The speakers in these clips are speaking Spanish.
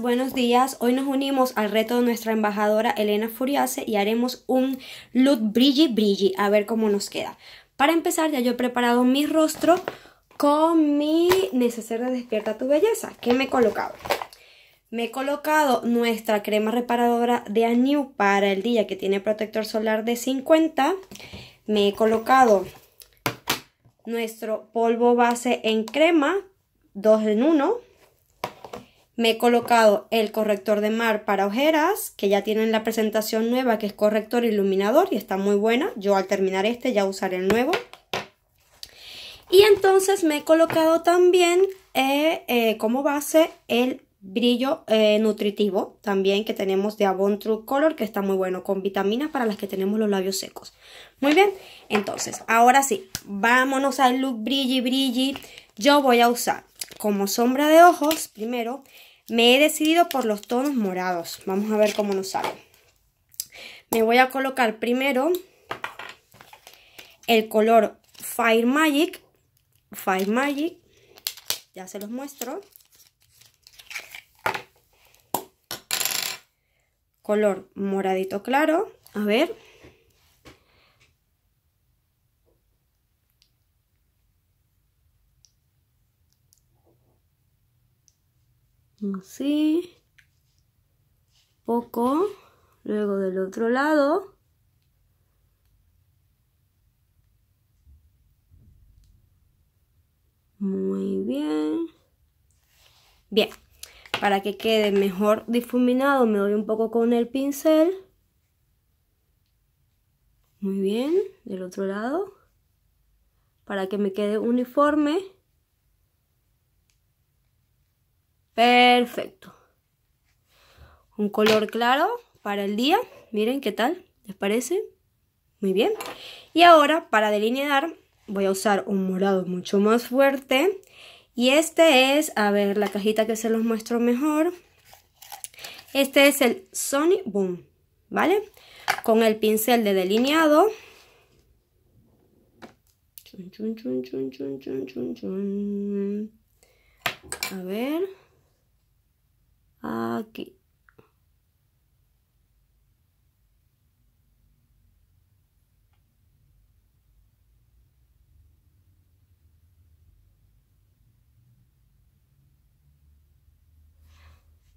Buenos días, hoy nos unimos al reto de nuestra embajadora Elena Furiase y haremos un look brilli brilli, a ver cómo nos queda. Para empezar ya yo he preparado mi rostro con mi neceser de Despierta tu Belleza, que me he colocado. Me he colocado nuestra crema reparadora de Anew para el día que tiene protector solar de 50. Me he colocado nuestro polvo base en crema, 2 en 1 me he colocado el corrector de mar para ojeras, que ya tienen la presentación nueva, que es corrector iluminador y está muy buena. Yo al terminar este ya usaré el nuevo. Y entonces me he colocado también eh, eh, como base el brillo eh, nutritivo también que tenemos de Avon True Color que está muy bueno con vitaminas para las que tenemos los labios secos muy bien entonces ahora sí vámonos al look brilli brilli yo voy a usar como sombra de ojos, primero, me he decidido por los tonos morados. Vamos a ver cómo nos sale. Me voy a colocar primero el color Fire Magic. Fire Magic. Ya se los muestro. Color moradito claro. A ver. Así. Poco. Luego del otro lado. Muy bien. Bien. Para que quede mejor difuminado me doy un poco con el pincel. Muy bien. Del otro lado. Para que me quede uniforme. Perfecto. Un color claro para el día. Miren qué tal, ¿les parece? Muy bien. Y ahora, para delinear, voy a usar un morado mucho más fuerte. Y este es, a ver, la cajita que se los muestro mejor. Este es el Sony Boom, ¿vale? Con el pincel de delineado. a ver aquí. Ah,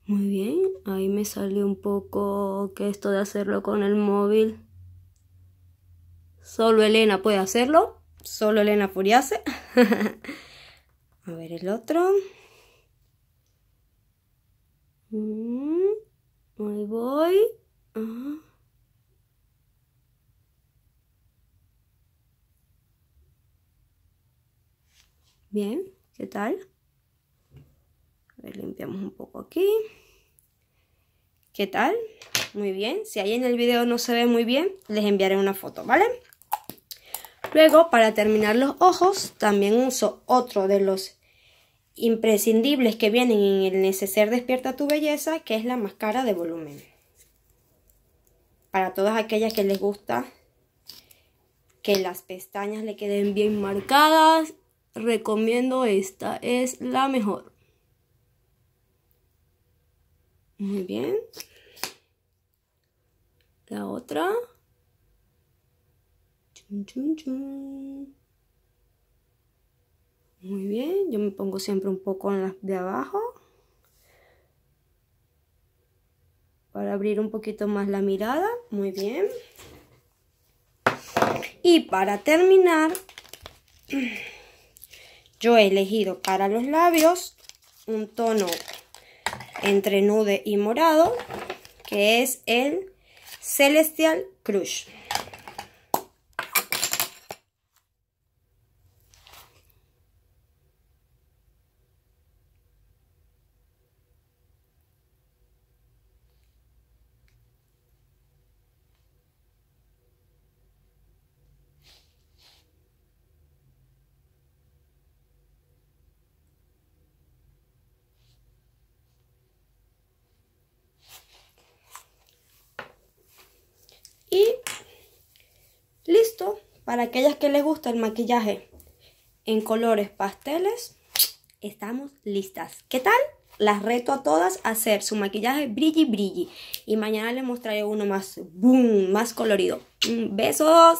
Muy bien, ahí me salió un poco que esto de hacerlo con el móvil. Solo Elena puede hacerlo. Solo Elena Furiase. A ver el otro voy. Bien, ¿qué tal? A ver, limpiamos un poco aquí. ¿Qué tal? Muy bien. Si ahí en el video no se ve muy bien, les enviaré una foto, ¿vale? Luego, para terminar los ojos, también uso otro de los imprescindibles que vienen en el neceser despierta tu belleza, que es la máscara de volumen. Para todas aquellas que les gusta que las pestañas le queden bien marcadas, recomiendo esta, es la mejor. Muy bien. La otra. Muy bien, yo me pongo siempre un poco en las de abajo. Para abrir un poquito más la mirada. Muy bien. Y para terminar, yo he elegido para los labios un tono entre nude y morado, que es el Celestial Crush. Y listo para aquellas que les gusta el maquillaje en colores pasteles. Estamos listas. ¿Qué tal? Las reto a todas a hacer su maquillaje brilli brilli. Y mañana les mostraré uno más, boom, más colorido. Mm, besos.